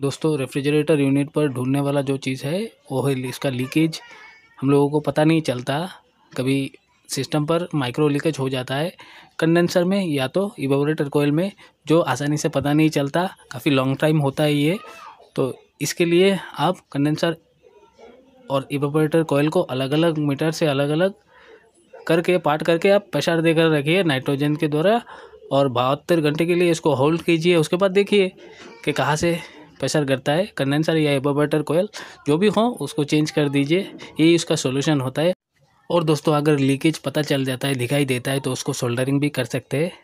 दोस्तों refrigerator unit पर ढूंढने वाला जो चीज़ है वो है इसका लीकेज हम लोगों को पता नहीं चलता कभी सिस्टम पर माइक्रो लीकेज हो जाता है कंडेंसर में या तो इवेबरेटर कोयल में जो आसानी से पता नहीं चलता काफ़ी लॉन्ग टाइम होता है ये तो इसके लिए आप कंडेंसर और इवेबरेटर कोयल को अलग अलग मीटर से अलग अलग करके पार्ट करके आप प्रेशर देकर रखिए नाइट्रोजन के द्वारा और बहत्तर घंटे के लिए इसको होल्ड कीजिए उसके बाद देखिए कि कहाँ से प्रेशर करता है कंडेंसर या एबोबेटर कोयल जो भी हो उसको चेंज कर दीजिए यही उसका सोल्यूशन होता है और दोस्तों अगर लीकेज पता चल जाता है दिखाई देता है तो उसको सोल्डरिंग भी कर सकते हैं